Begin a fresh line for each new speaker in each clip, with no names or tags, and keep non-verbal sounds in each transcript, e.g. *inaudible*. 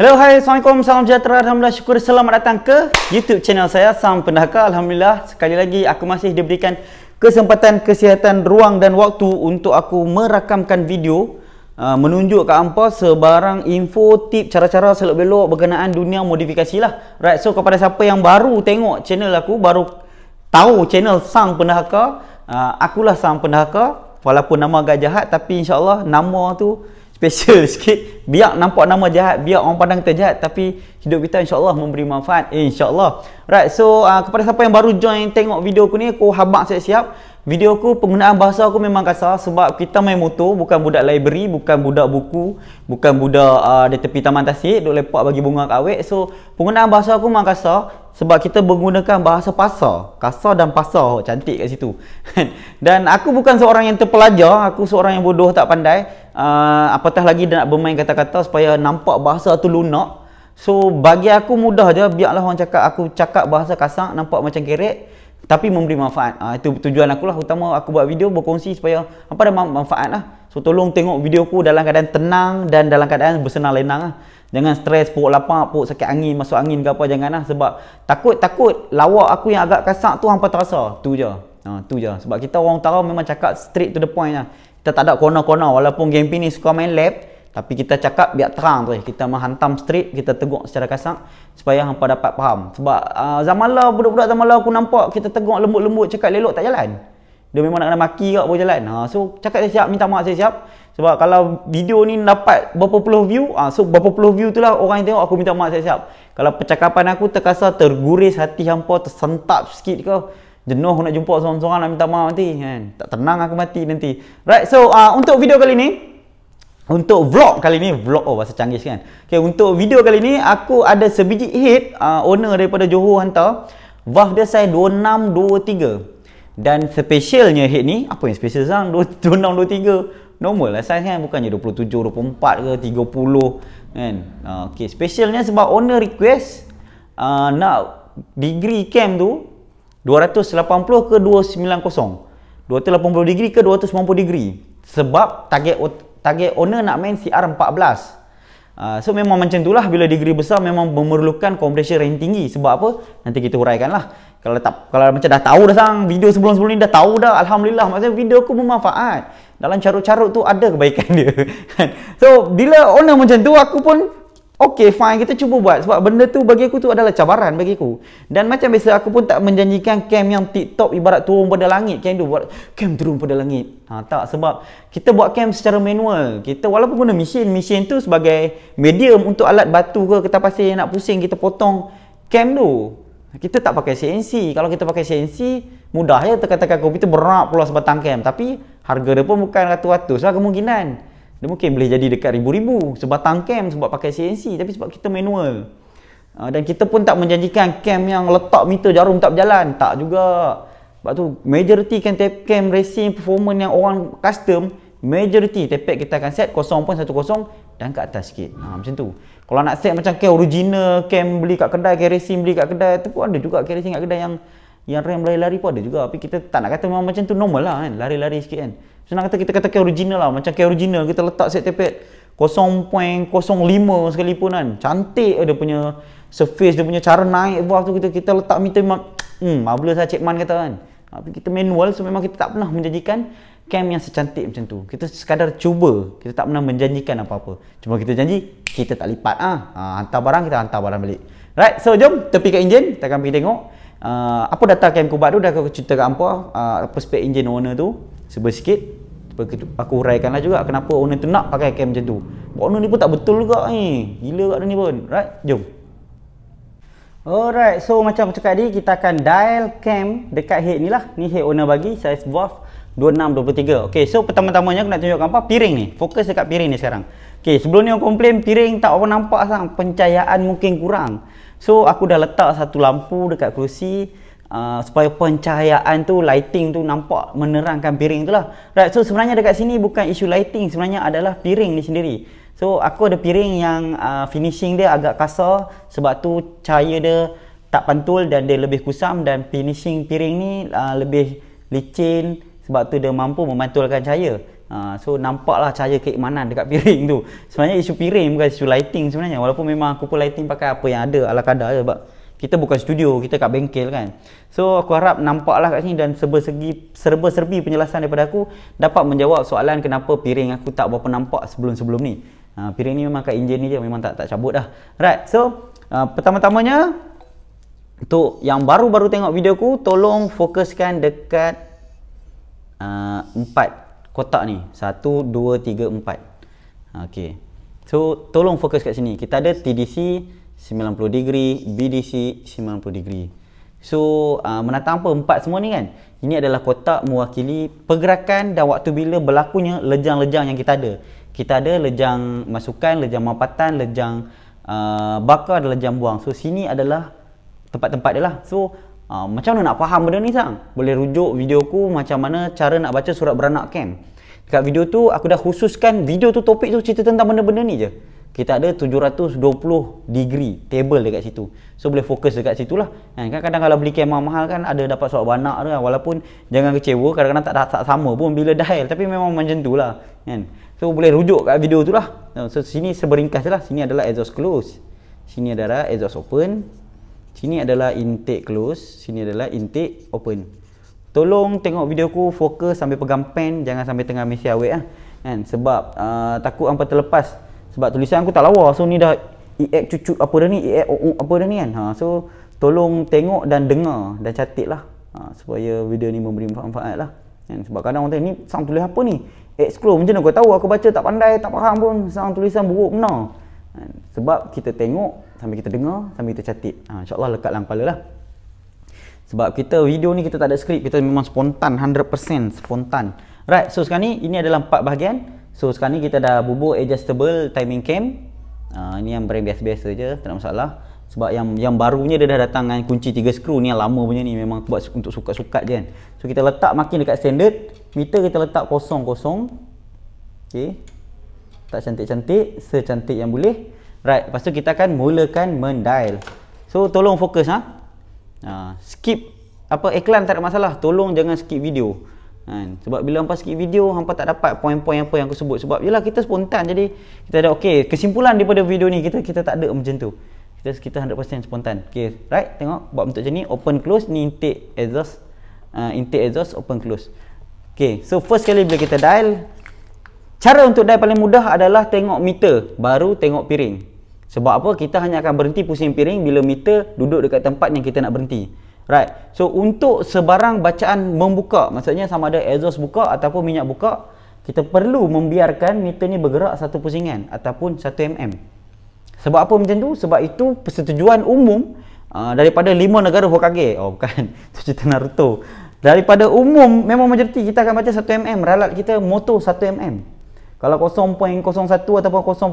Hello, hai, Assalamualaikum, salam sejahtera, Alhamdulillah, syukur, selamat datang ke YouTube channel saya, Sam Pendaka. Alhamdulillah, sekali lagi aku masih diberikan kesempatan, kesihatan, ruang dan waktu untuk aku merakamkan video uh, menunjuk ke hampa sebarang info, tip, cara-cara selok-belok berkenaan dunia modifikasi lah. Right, so kepada siapa yang baru tengok channel aku, baru tahu channel Sang Pendaka, uh, akulah Sang Pendaka, walaupun nama agak jahat tapi insyaAllah nama tu special *laughs* sikit biar nampak nama jahat biar orang pandang kita jahat tapi hidup kita insyaallah memberi manfaat insyaallah right so uh, kepada siapa yang baru join tengok video aku ni aku habaq siap-siap video aku penggunaan bahasa aku memang kasar sebab kita main motor bukan budak library bukan budak buku bukan budak uh, di tepi taman tasik duk lepak bagi bunga kat awek so penggunaan bahasa aku memang kasar sebab kita menggunakan bahasa pasar kasar dan pasar cantik kat situ *laughs* dan aku bukan seorang yang terpelajar aku seorang yang bodoh tak pandai uh, apatah lagi dia nak bermain kata-kata supaya nampak bahasa tu lunak so bagi aku mudah je biarlah orang cakap aku cakap bahasa kasar nampak macam kerek tapi memberi manfaat. Ha, itu tujuan aku lah utama aku buat video berkongsi supaya apa ada manfaat lah. So tolong tengok video aku dalam keadaan tenang dan dalam keadaan bersenang lenang lah. Jangan stres, puk lapang, puk sakit angin, masuk angin ke apa jangan lah. Sebab takut-takut lawak aku yang agak kasar tu hampa terasa. Tu je. Ha, tu je. Sebab kita orang utara memang cakap straight to the point lah. Kita tak ada corner-corner walaupun game ni suka main lab. Tapi kita cakap biar terang tu. Kita menghantam straight, kita teguk secara kasar supaya hangpa dapat faham. Sebab uh, zaman lah budak-budak zaman lah aku nampak kita teguk lembut-lembut cakap lelok tak jalan. Dia memang nak kena maki kat boleh jalan. Ha, so cakap saya siap, minta maaf saya siap. Sebab kalau video ni dapat berapa puluh view, ha, so berapa puluh view itulah orang yang tengok aku minta maaf saya siap. Kalau percakapan aku terkasar terguris hati hangpa tersentap sikit ke. Jenuh nak jumpa seorang-seorang nak minta maaf nanti kan. Tak tenang aku mati nanti. Right, so uh, untuk video kali ni, untuk vlog kali ni, vlog oh bahasa canggih kan. Okay, untuk video kali ni, aku ada sebiji hit uh, owner daripada Johor hantar. Valve dia size 2623. Dan specialnya hit ni, apa yang special sang? 2623. *laughs* Normal lah size kan, bukannya 27, 24 ke 30 kan. Uh, okay, specialnya sebab owner request uh, nak degree cam tu 280 ke 290. 280 degree ke 290 degree. Sebab target target owner nak main CR14 uh, ah, so memang macam itulah bila degree besar memang memerlukan compression range tinggi sebab apa nanti kita huraikan lah kalau tak kalau macam dah tahu dah sang video sebelum-sebelum ni dah tahu dah alhamdulillah maksudnya video aku bermanfaat dalam carut-carut tu ada kebaikan *laughs* dia so bila owner macam tu aku pun Okay fine kita cuba buat sebab benda tu bagi aku tu adalah cabaran bagi aku Dan macam biasa aku pun tak menjanjikan camp yang tiktok ibarat turun pada langit Camp tu buat camp turun pada langit ha, Tak sebab kita buat camp secara manual Kita walaupun guna mesin, mesin tu sebagai medium untuk alat batu ke kertas pasir yang nak pusing kita potong camp tu Kita tak pakai CNC, kalau kita pakai CNC mudah je tekan kopi tu berat pula sebatang camp Tapi harga dia pun bukan ratus-ratus lah kemungkinan dia mungkin boleh jadi dekat ribu-ribu sebatang cam sebab pakai CNC tapi sebab kita manual. Uh, dan kita pun tak menjanjikan cam yang letak meter jarum tak berjalan. Tak juga. Sebab tu majority kan tap cam racing performance yang orang custom majority tap kita akan set kosong satu dan ke atas sikit. Ha, macam tu. Kalau nak set macam cam original, cam beli kat kedai, cam racing beli kat kedai tu pun ada juga cam racing kat kedai yang yang ram lari-lari pun ada juga tapi kita tak nak kata memang macam tu normal lah kan lari-lari sikit kan so nak kata kita kata kan original lah macam kan original kita letak set tepet 0.05 sekalipun kan cantik dia punya surface dia punya cara naik buff tu kita kita letak meter memang hmm marvelous lah Cik Man kata kan tapi kita manual so memang kita tak pernah menjanjikan cam yang secantik macam tu kita sekadar cuba kita tak pernah menjanjikan apa-apa cuma kita janji kita tak lipat ah ha. ha, hantar barang kita hantar barang balik right so jom tepi kat enjin kita akan pergi tengok uh, apa data kem kubat tu dah aku cerita kat hangpa uh, apa ah, spec engine owner tu sebab sikit aku uraikanlah juga kenapa owner tu nak pakai kem macam tu owner ni pun tak betul juga ni eh. gila kat ni pun right jom Alright, so macam aku cakap tadi, kita akan dial cam dekat head ni lah. Ni head owner bagi, size buff 26-23. Okay, so pertama-tamanya aku nak tunjukkan apa? Piring ni. Fokus dekat piring ni sekarang. Okay, sebelum ni orang komplain, piring tak apa nampak sang. Pencahayaan mungkin kurang. So aku dah letak satu lampu dekat kerusi uh, supaya pencahayaan tu lighting tu nampak menerangkan piring tu lah. Right. So sebenarnya dekat sini bukan isu lighting sebenarnya adalah piring ni sendiri. So aku ada piring yang uh, finishing dia agak kasar sebab tu cahaya dia tak pantul dan dia lebih kusam dan finishing piring ni uh, lebih licin sebab tu dia mampu memantulkan cahaya. Ha, so nampaklah cahaya keimanan dekat piring tu sebenarnya isu piring bukan isu lighting sebenarnya walaupun memang aku pun lighting pakai apa yang ada ala kadar je sebab kita bukan studio kita kat bengkel kan so aku harap nampaklah kat sini dan serba serba-serbi penjelasan daripada aku dapat menjawab soalan kenapa piring aku tak berapa nampak sebelum-sebelum ni ha, piring ni memang kat enjin ni je memang tak tak cabut dah right so uh, pertama-tamanya untuk yang baru-baru tengok video aku tolong fokuskan dekat uh, empat kotak ni satu dua tiga empat, okay. so tolong fokus kat sini kita ada TDC 90 degree BDC 90 degree so uh, menatang apa empat semua ni kan ini adalah kotak mewakili pergerakan dan waktu bila berlakunya lejang-lejang yang kita ada kita ada lejang masukan lejang mampatan lejang uh, bakar dan lejang buang so sini adalah tempat-tempat dia lah so Uh, macam mana nak faham benda ni sang? Boleh rujuk video ku macam mana cara nak baca surat beranak kan? Dekat video tu aku dah khususkan video tu topik tu cerita tentang benda-benda ni je. Kita ada 720 degree table dekat situ. So boleh fokus dekat situ lah. kadang-kadang kalau beli kamera mahal kan ada dapat surat beranak tu kan. Walaupun jangan kecewa kadang-kadang tak, tak sama pun bila dial. Tapi memang macam tu lah. Kan. So boleh rujuk kat video tu lah. So sini seberingkas je lah. Sini adalah exhaust close. Sini adalah exhaust open. Sini adalah intake close, sini adalah intake open. Tolong tengok video aku fokus sampai pegang pen, jangan sampai tengah mesti awek ah. Kan sebab uh, takut hangpa terlepas. Sebab tulisan aku tak lawa. So ni dah EX cucuk apa dah ni, EX OO apa dah ni kan. Ha so tolong tengok dan dengar dan catiklah. Ha supaya video ni memberi manfaat lah. Kan sebab kadang orang tanya ni sang tulis apa ni? X close macam mana kau tahu aku baca tak pandai, tak faham pun sang tulisan buruk benar. Kan sebab kita tengok sambil kita dengar, sambil kita catit. Ha, InsyaAllah lekat dalam kepala lah. Sebab kita video ni kita tak ada skrip. Kita memang spontan. 100% spontan. Right. So sekarang ni, ini adalah empat bahagian. So sekarang ni kita dah bubuh adjustable timing cam. Ha, ini yang brand biasa-biasa je. Tak ada masalah. Sebab yang yang barunya dia dah datang dengan kunci tiga skru ni yang lama punya ni memang buat untuk suka suka je kan. So kita letak makin dekat standard. Meter kita letak kosong-kosong. Okay. Tak cantik-cantik. Secantik yang boleh. Right, lepas tu kita akan mulakan mendial. So tolong fokus Ha? Ha, skip apa iklan tak ada masalah. Tolong jangan skip video. Ha, sebab bila hangpa skip video, hangpa tak dapat poin-poin apa yang aku sebut. Sebab yalah kita spontan jadi kita ada okey, kesimpulan daripada video ni kita kita tak ada macam tu. Kita kita 100% spontan. Okey, right? Tengok buat bentuk macam ni, open close ni intake exhaust uh, intake exhaust open close. Okey, so first kali bila kita dial Cara untuk dive paling mudah adalah tengok meter baru tengok piring. Sebab apa? Kita hanya akan berhenti pusing piring bila meter duduk dekat tempat yang kita nak berhenti. Right. So untuk sebarang bacaan membuka, maksudnya sama ada exhaust buka ataupun minyak buka, kita perlu membiarkan meter ni bergerak satu pusingan ataupun 1 mm. Sebab apa macam tu? Sebab itu persetujuan umum uh, daripada lima negara Hokage. Oh bukan, itu cerita Naruto. Daripada umum memang majoriti kita akan baca 1 mm, ralat kita motor 1 mm. Kalau 0.01 ataupun 0.05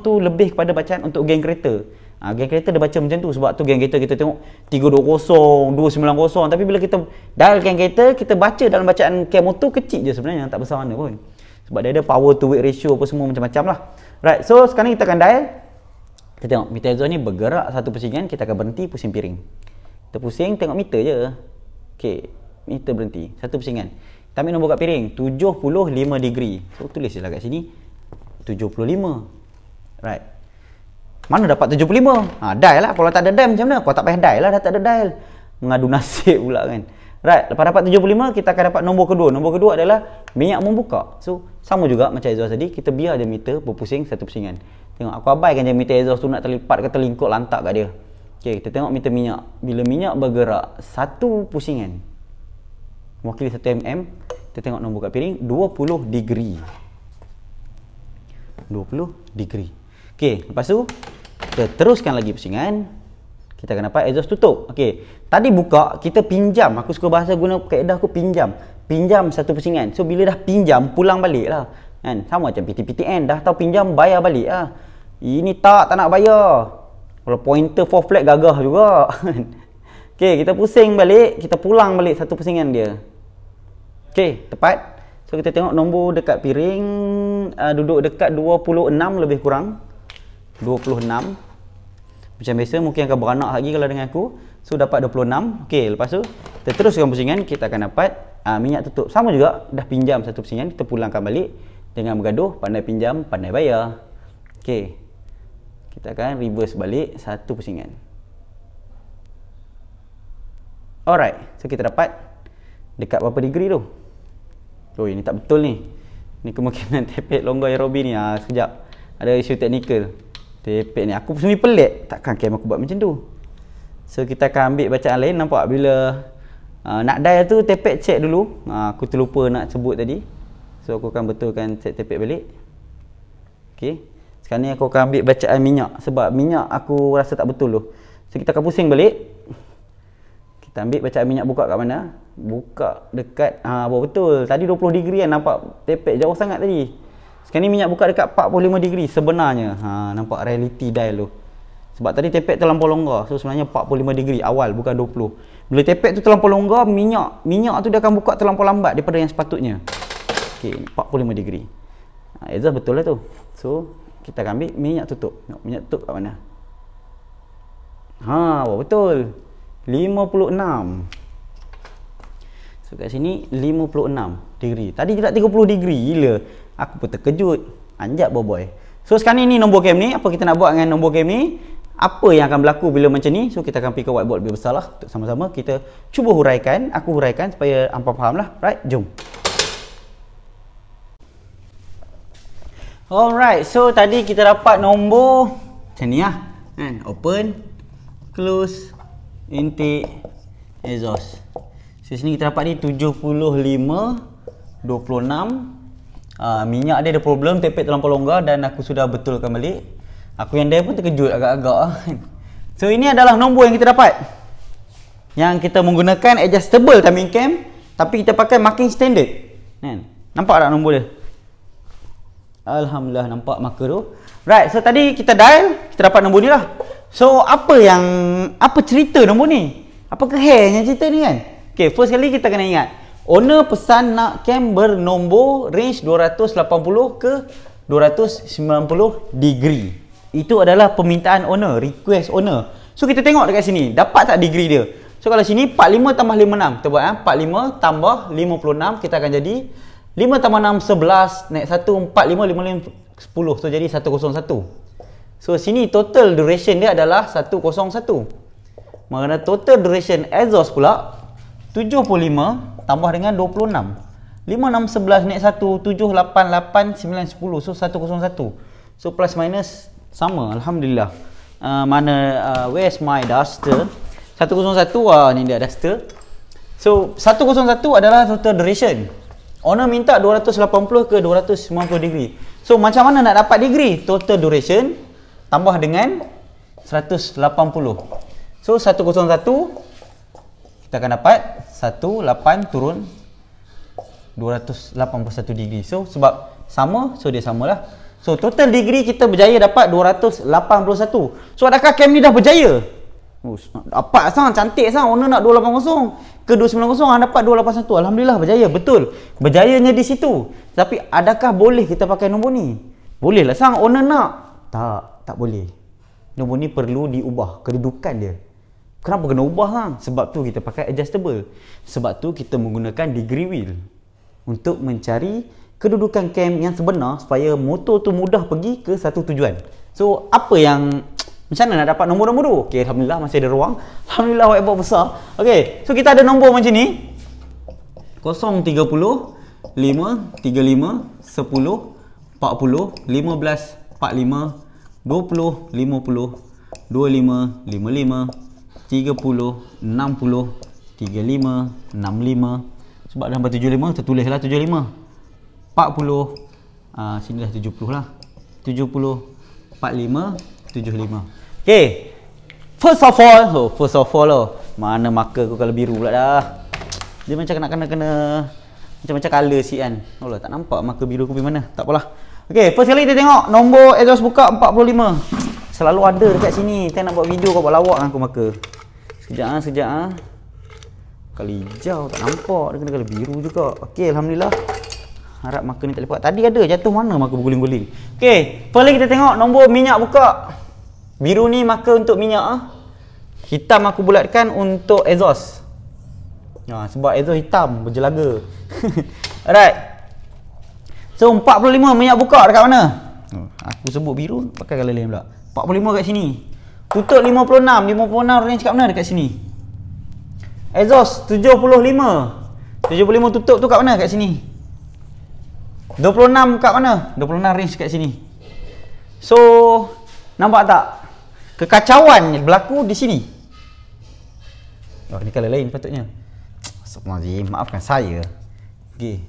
tu lebih kepada bacaan untuk geng kereta. Ha, geng kereta dia baca macam tu sebab tu geng kereta kita tengok 320, 290 tapi bila kita dial geng kereta kita baca dalam bacaan geng motor kecil je sebenarnya tak besar mana pun. Sebab dia ada power to weight ratio apa semua macam-macam lah. Right, so sekarang kita akan dial. Kita tengok meter zone ni bergerak satu pusingan kita akan berhenti pusing piring. Kita pusing tengok meter je. Okay, meter berhenti satu pusingan. Tak nombor kat piring. 75 degree. So, tulis je lah kat sini. 75. Right. Mana dapat 75? Ha, dial lah. Kalau tak ada dial macam mana? Kau tak payah dial lah. Dah tak ada dial. Mengadu nasib pula kan. Right. Lepas dapat 75, kita akan dapat nombor kedua. Nombor kedua adalah minyak membuka. So, sama juga macam Ezra tadi. Kita biar dia meter berpusing satu pusingan. Tengok, aku abaikan jam meter exhaust tu nak terlipat ke terlingkut lantak kat dia. Okay, kita tengok meter minyak. Bila minyak bergerak, satu pusingan. Mewakili satu mm, kita tengok nombor kat piring 20 degree 20 degree ok, lepas tu kita teruskan lagi pusingan kita akan dapat exhaust tutup ok, tadi buka kita pinjam aku suka bahasa guna kaedah aku pinjam pinjam satu pusingan so bila dah pinjam pulang balik lah kan, sama macam PTPTN dah tahu pinjam bayar balik lah ini tak, tak nak bayar kalau pointer four flat gagah juga *laughs* kan? ok, kita pusing balik kita pulang balik satu pusingan dia Okey, tepat. So kita tengok nombor dekat piring uh, duduk dekat 26 lebih kurang. 26. Macam biasa mungkin akan beranak lagi kalau dengan aku. So dapat 26. Okey, lepas tu kita teruskan pusingan kita akan dapat uh, minyak tutup. Sama juga dah pinjam satu pusingan kita pulangkan balik dengan bergaduh pandai pinjam pandai bayar. Okey. Kita akan reverse balik satu pusingan. Alright, so kita dapat dekat berapa degree tu? Oh ini tak betul ni Ni kemungkinan *laughs* tepek longgar aerobi ni ah, Sekejap Ada isu teknikal Tepek ni Aku pun ni pelik Takkan cam aku buat macam tu So kita akan ambil bacaan lain Nampak bila uh, Nak dial tu tepek check dulu uh, Aku terlupa nak sebut tadi So aku akan betulkan check tepek balik Okay Sekarang ni aku akan ambil bacaan minyak Sebab minyak aku rasa tak betul tu So kita akan pusing balik Kita ambil bacaan minyak buka kat mana buka dekat ah ha, betul tadi 20 degree kan nampak tepek jauh sangat tadi sekarang ni minyak buka dekat 45 degree sebenarnya ha, nampak reality dial tu sebab tadi tepek terlampau longgar so sebenarnya 45 degree awal bukan 20 bila tepek tu terlampau longgar minyak minyak tu dia akan buka terlampau lambat daripada yang sepatutnya ok 45 degree ha, Ezra betul lah tu so kita akan ambil minyak tutup minyak tutup kat mana ha betul 56 kat sini 56 degree tadi tidak 30 degree gila aku pun terkejut anjak boboi so sekarang ni nombor cam ni apa kita nak buat dengan nombor cam ni apa yang akan berlaku bila macam ni so kita akan pergi ke whiteboard lebih besar lah untuk sama-sama kita cuba huraikan aku huraikan supaya ampa faham lah right jom alright so tadi kita dapat nombor macam ni lah kan, open close intake exhaust di sini kita dapat ni 75 26 uh, Minyak dia ada problem tepek terlampau longgar dan aku sudah betulkan balik Aku yang dia pun terkejut agak-agak *laughs* So ini adalah nombor yang kita dapat Yang kita menggunakan adjustable timing cam Tapi kita pakai marking standard kan? Nampak tak nombor dia? Alhamdulillah nampak marker tu Right so tadi kita dial Kita dapat nombor ni lah So apa yang Apa cerita nombor ni? Apa kehernya cerita ni kan? Okay, first kali kita kena ingat Owner pesan nak cam bernombor range 280 ke 290 degree Itu adalah permintaan owner, request owner So kita tengok dekat sini, dapat tak degree dia? So kalau sini 45 tambah 56 Kita buat ya, eh? 45 tambah 56 Kita akan jadi 5 tambah 6, 11 Naik 1, 4, 5, 5, 10 So jadi 101 So sini total duration dia adalah 101 Mana total duration exhaust pula 75 tambah dengan 26. 5, 6, 11, 1, 7, 8, 8, 9, 10. So, 101. 1. So, plus minus sama. Alhamdulillah. Uh, mana, uh, where's my duster? 101, uh, ah, ni dia duster. So, 101 adalah total duration. Owner minta 280 ke 290 degree. So, macam mana nak dapat degree? Total duration tambah dengan 180. So, 101 kita akan dapat satu lapan turun 281 degree so sebab sama so dia samalah so total degree kita berjaya dapat 281 so adakah cam ni dah berjaya oh, dapat sang cantik sang owner nak 280 ke 290 ah dapat 281 alhamdulillah berjaya betul berjayanya di situ tapi adakah boleh kita pakai nombor ni boleh lah sang owner nak tak tak boleh nombor ni perlu diubah kedudukan dia kenapa kena ubah lah sebab tu kita pakai adjustable sebab tu kita menggunakan degree wheel untuk mencari kedudukan cam yang sebenar supaya motor tu mudah pergi ke satu tujuan so apa yang *tsk* macam mana nak dapat nombor-nombor tu? ok Alhamdulillah masih ada ruang *laughs* Alhamdulillah whiteboard besar Okay, so kita ada nombor macam ni 030 535 10 40, 15, 45, 20, 50, 25, 55, 35, 65. Sebab dah sampai 75, tertulis lah 75. 40, uh, sini dah 70 lah. 70, 45, 75. Okay. First of all, oh, first of all Oh. Mana marker kau kalau biru pula dah. Dia macam nak kena kena macam-macam color sikit kan. Oh, lo, tak nampak marker biru kau pergi mana. Tak apalah. Okay, first kali kita tengok nombor address buka 45. Selalu ada dekat sini. Tak nak buat video kau buat lawak lah, aku maka. Sekejap ah, sekejap ah. Kali hijau tak nampak. Dia kena kala biru juga. Okey, alhamdulillah. Harap maka ni tak lepak. Tadi ada jatuh mana maka berguling-guling. Okey, perli kita tengok nombor minyak buka. Biru ni maka untuk minyak ah. Hitam aku bulatkan untuk exhaust. Ha, sebab exhaust hitam berjelaga. *laughs* Alright. So 45 minyak buka dekat mana? Oh, aku sebut biru pakai kala lain pula. 45 kat sini Tutup 56 56 yang cakap mana dekat sini Exhaust 75 75 tutup tu kat mana kat sini 26 kat mana 26 range kat sini So Nampak tak Kekacauan berlaku di sini Oh ni colour lain patutnya Maafkan saya Okay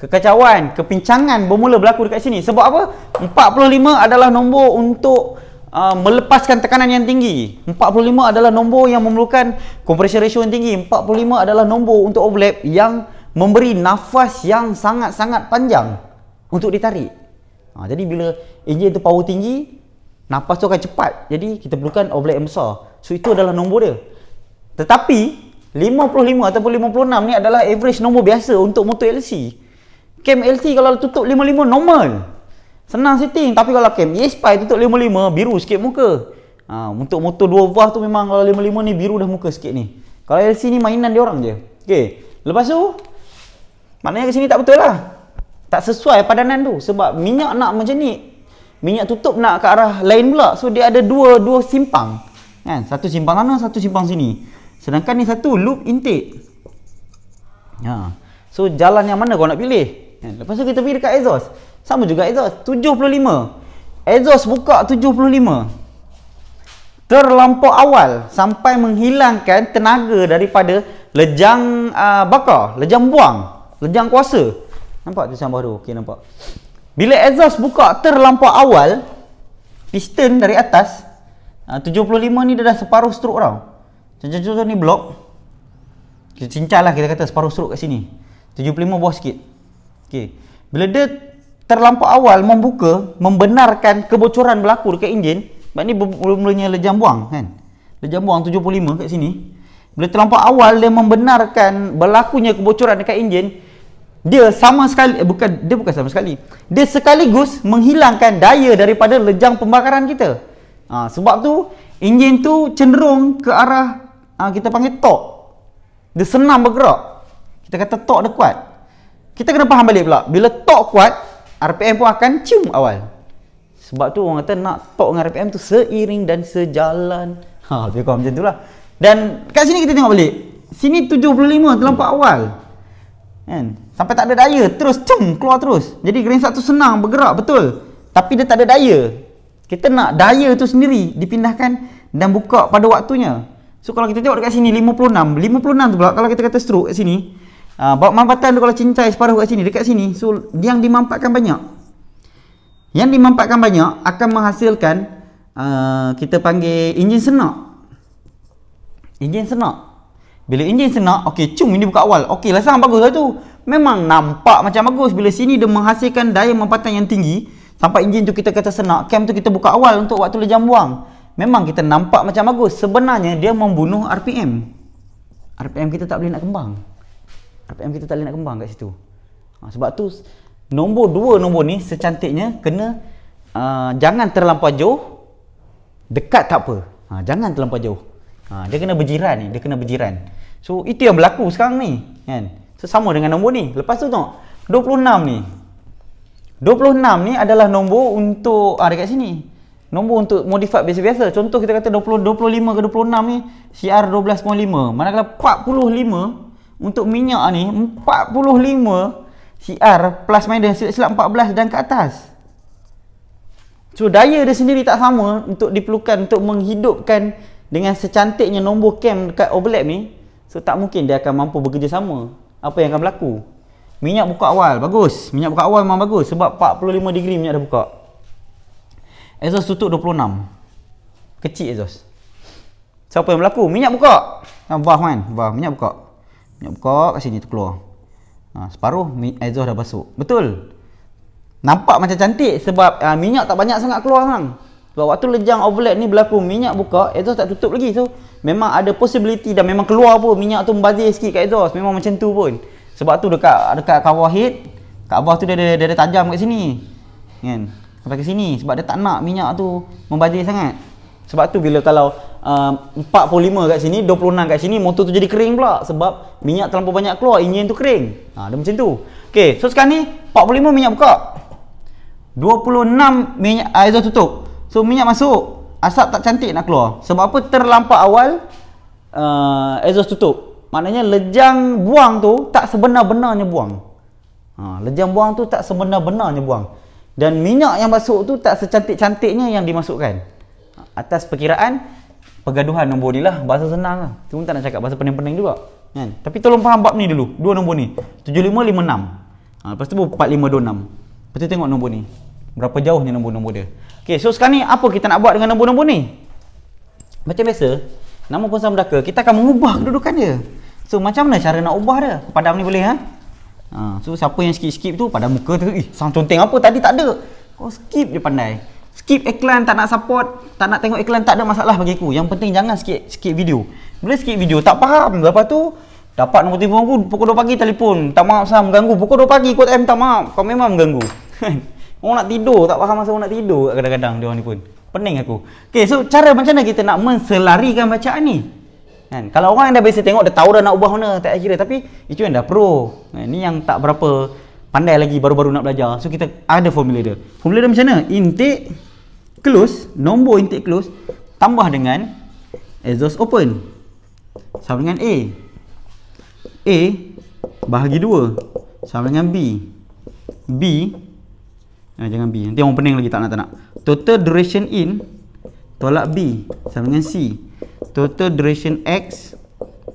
kekacauan, kepincangan bermula berlaku dekat sini. Sebab apa? 45 adalah nombor untuk uh, melepaskan tekanan yang tinggi. 45 adalah nombor yang memerlukan compression ratio yang tinggi. 45 adalah nombor untuk overlap yang memberi nafas yang sangat-sangat panjang untuk ditarik. Ha, jadi bila enjin tu power tinggi, nafas tu akan cepat. Jadi kita perlukan overlap yang besar. So itu adalah nombor dia. Tetapi 55 ataupun 56 ni adalah average nombor biasa untuk motor LC. Cam LT kalau tutup 55 normal. Senang setting tapi kalau cam ESPY tutup 55 biru sikit muka. Ha, untuk motor 2 valve tu memang kalau 55 ni biru dah muka sikit ni. Kalau LC ni mainan dia orang je. Okey. Lepas tu maknanya ke sini tak betul lah. Tak sesuai padanan tu sebab minyak nak macam ni. Minyak tutup nak ke arah lain pula. So dia ada dua dua simpang. Kan? Satu simpang sana, satu simpang sini. Sedangkan ni satu loop intake. Ha. So jalan yang mana kau nak pilih? Kan? Lepas tu kita pergi dekat exhaust. Sama juga exhaust. 75. Exhaust buka 75. Terlampau awal sampai menghilangkan tenaga daripada lejang uh, bakar, lejang buang, lejang kuasa. Nampak tu sambar tu? Okey nampak. Bila exhaust buka terlampau awal, piston dari atas ah, uh, 75 ni dia dah separuh struk tau. Macam contoh ni blok. Kita lah kita kata separuh struk kat sini. 75 bawah sikit. Okey. Bila dia terlampau awal membuka, membenarkan kebocoran berlaku dekat enjin, ni bermulanya lejam buang kan? Lejam buang 75 kat sini. Bila terlampau awal dia membenarkan berlakunya kebocoran dekat enjin, dia sama sekali eh, bukan dia bukan sama sekali. Dia sekaligus menghilangkan daya daripada lejang pembakaran kita. Ha, sebab tu enjin tu cenderung ke arah ha, kita panggil tok. Dia senang bergerak. Kita kata tok dia kuat kita kena faham balik pula bila tok kuat RPM pun akan cium awal sebab tu orang kata nak tok dengan RPM tu seiring dan sejalan ha lebih kurang macam tu lah dan kat sini kita tengok balik sini 75 terlampau awal kan sampai tak ada daya terus cium keluar terus jadi green satu senang bergerak betul tapi dia tak ada daya kita nak daya tu sendiri dipindahkan dan buka pada waktunya so kalau kita tengok dekat sini 56 56 tu pula kalau kita kata stroke kat sini Ah, bab mampatan tu kalau cincai separuh kat sini, dekat sini. So, yang dimampatkan banyak. Yang dimampatkan banyak akan menghasilkan uh, kita panggil enjin senak. Enjin senak. Bila enjin senak, okey, cum ini buka awal. Okey, lah sang baguslah tu. Memang nampak macam bagus bila sini dia menghasilkan daya mampatan yang tinggi sampai enjin tu kita kata senak, cam tu kita buka awal untuk waktu lejam buang. Memang kita nampak macam bagus. Sebenarnya dia membunuh RPM. RPM kita tak boleh nak kembang. RPM kita tak boleh nak kembang kat situ ha, sebab tu nombor dua nombor ni secantiknya kena uh, jangan terlampau jauh dekat tak apa ha, jangan terlampau jauh ha, dia kena berjiran ni dia kena berjiran so itu yang berlaku sekarang ni kan so, sama dengan nombor ni lepas tu tengok 26 ni 26 ni adalah nombor untuk ha, dekat sini nombor untuk modified biasa-biasa contoh kita kata 20, 25 ke 26 ni CR 12.5 manakala 45 untuk minyak ni 45 CR plus minus silap-silap 14 dan ke atas so daya dia sendiri tak sama untuk diperlukan untuk menghidupkan dengan secantiknya nombor cam dekat overlap ni so tak mungkin dia akan mampu bekerja sama apa yang akan berlaku minyak buka awal bagus minyak buka awal memang bagus sebab 45 degree minyak dah buka exhaust tutup 26 kecil exhaust siapa yang berlaku minyak buka ah, kan bah minyak buka nak buka kat sini terkeluar. Ha, separuh exhaust dah basuh. Betul. Nampak macam cantik sebab uh, minyak tak banyak sangat keluar kan. Sebab waktu lejang overlap ni berlaku minyak buka, exhaust tak tutup lagi. So memang ada possibility dan memang keluar pun minyak tu membazir sikit kat exhaust. Memang macam tu pun. Sebab tu dekat dekat cover head, bawah tu dia ada, dia ada tajam kat sini. Kan? Sampai ke sini sebab dia tak nak minyak tu membazir sangat. Sebab tu bila kalau Um, uh, 45 kat sini 26 kat sini motor tu jadi kering pula sebab minyak terlalu banyak keluar enjin tu kering ha dia macam tu okey so sekarang ni 45 minyak buka 26 minyak exhaust ah, tutup so minyak masuk asap tak cantik nak keluar sebab apa terlampau awal uh, exhaust tutup maknanya lejang buang tu tak sebenar-benarnya buang ha lejang buang tu tak sebenar-benarnya buang dan minyak yang masuk tu tak secantik-cantiknya yang dimasukkan atas perkiraan pergaduhan nombor ni lah bahasa senang lah cuma tak nak cakap bahasa pening-pening juga kan hmm. tapi tolong faham bab ni dulu dua nombor ni 7556 ha, lepas tu 4526 lepas tu tengok nombor ni berapa jauh ni nombor-nombor dia ok so sekarang ni apa kita nak buat dengan nombor-nombor ni macam biasa nama pun sama daka kita akan mengubah kedudukan dia so macam mana cara nak ubah dia padam ni boleh ha? ha so siapa yang skip-skip tu pada muka tu eh sang conteng apa tadi tak ada kau skip je pandai skip iklan tak nak support tak nak tengok iklan tak ada masalah bagi aku yang penting jangan skip skip video bila skip video tak faham lepas tu dapat nombor telefon aku pukul 2 pagi telefon tak maaf sah, mengganggu pukul 2 pagi kot M tak maaf kau memang mengganggu *laughs* orang nak tidur tak faham masa orang nak tidur kadang-kadang dia orang ni pun pening aku Okay, so cara macam mana kita nak menselarikan bacaan ni kan kalau orang yang dah biasa tengok dah tahu dah nak ubah mana tak kira tapi itu yang dah pro kan? ni yang tak berapa pandai lagi baru-baru nak belajar so kita ada formula dia formula dia macam mana intake close, nombor intake close tambah dengan exhaust open. Sama dengan A. A bahagi 2 sama dengan B. B eh, jangan B. Nanti orang pening lagi tak nak tak nak. Total duration in tolak B sama dengan C. Total duration X